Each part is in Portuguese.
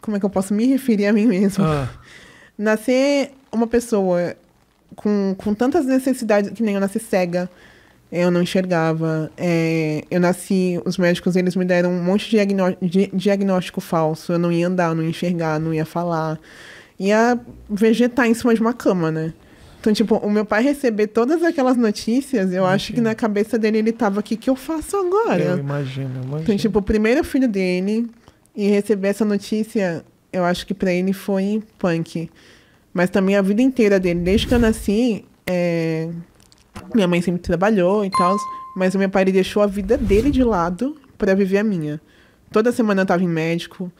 Como é que eu posso me referir a mim mesmo? Ah. Nascer uma pessoa com, com tantas necessidades, que nem eu nasci cega, eu não enxergava. É, eu nasci, os médicos eles me deram um monte de diagnó di diagnóstico falso. Eu não ia andar, não ia enxergar, não ia falar. Ia vegetar em cima de uma cama, né? Então, tipo, o meu pai receber todas aquelas notícias, eu imagina. acho que na cabeça dele ele tava aqui, que eu faço agora? Eu imagino, eu imagino. Então, tipo, o primeiro filho dele, e receber essa notícia, eu acho que para ele foi punk. Mas também a vida inteira dele, desde que eu nasci, é... minha mãe sempre trabalhou e tal, mas o meu pai deixou a vida dele de lado para viver a minha. Toda semana eu tava em médico,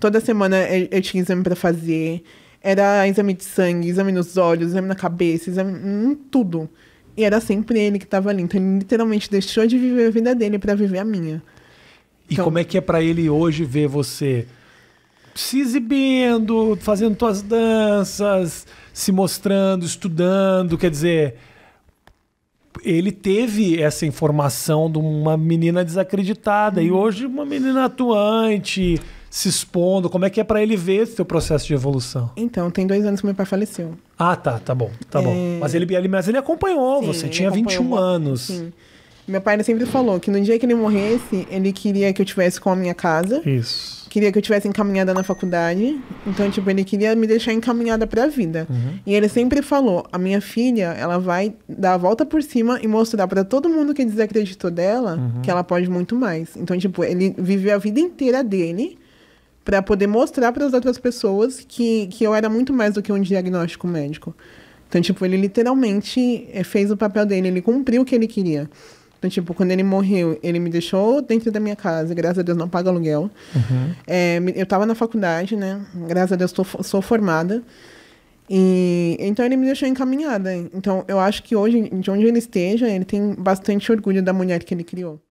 toda semana eu, tinha exame para fazer, era exame de sangue, exame nos olhos, exame na cabeça, exame em hum, tudo. E era sempre ele que estava ali. Então ele literalmente deixou de viver a vida dele para viver a minha. E então, como é que é para ele hoje ver você se exibindo, fazendo tuas danças, se mostrando, estudando, quer dizer, ele teve essa informação de uma menina desacreditada e uhum. hoje uma menina atuante, se expondo? Como é que é para ele ver esse seu processo de evolução? Então, tem dois anos que meu pai faleceu. Ah, tá, tá bom, tá é... bom. Mas ele, mas ele acompanhou sim, você, ele tinha acompanhou 21 uma... anos. Sim. Meu pai sempre falou que no dia que ele morresse, ele queria que eu tivesse com a minha casa. Isso queria que eu tivesse encaminhada na faculdade. Então, tipo, ele queria me deixar encaminhada para a vida. Uhum. E ele sempre falou: "A minha filha, ela vai dar a volta por cima e mostrar para todo mundo que desacreditou dela uhum. que ela pode muito mais". Então, tipo, ele viveu a vida inteira dele para poder mostrar para as outras pessoas que que eu era muito mais do que um diagnóstico médico. Então, tipo, ele literalmente eh, fez o papel dele, ele cumpriu o que ele queria. Então, tipo, quando ele morreu, ele me deixou dentro da minha casa, graças a Deus não paga aluguel. Uhum. É, eu tava na faculdade, né? Graças a Deus tô, sou formada. E então ele me deixou encaminhada. Então eu acho que hoje, de onde ele esteja, ele tem bastante orgulho da mulher que ele criou.